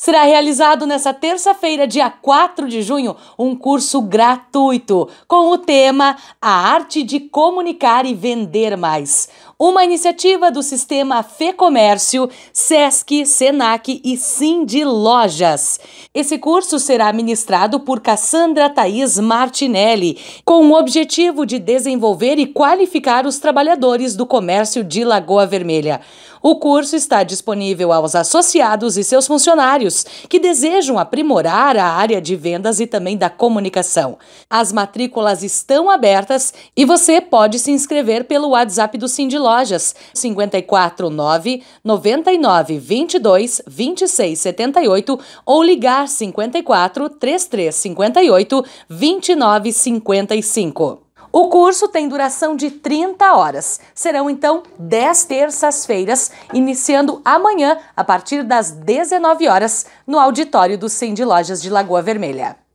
Será realizado nesta terça-feira, dia 4 de junho, um curso gratuito com o tema A Arte de Comunicar e Vender Mais. Uma iniciativa do sistema Fê Comércio, SESC, SENAC e Cindy Lojas. Esse curso será ministrado por Cassandra Thaís Martinelli, com o objetivo de desenvolver e qualificar os trabalhadores do comércio de Lagoa Vermelha. O curso está disponível aos associados e seus funcionários que desejam aprimorar a área de vendas e também da comunicação. As matrículas estão abertas e você pode se inscrever pelo WhatsApp do Cindy Lojas 549 99 22 26 78 ou ligar 54 33 58 29 55. O curso tem duração de 30 horas. Serão então 10 terças-feiras, iniciando amanhã a partir das 19 horas no auditório do Sim de Lojas de Lagoa Vermelha.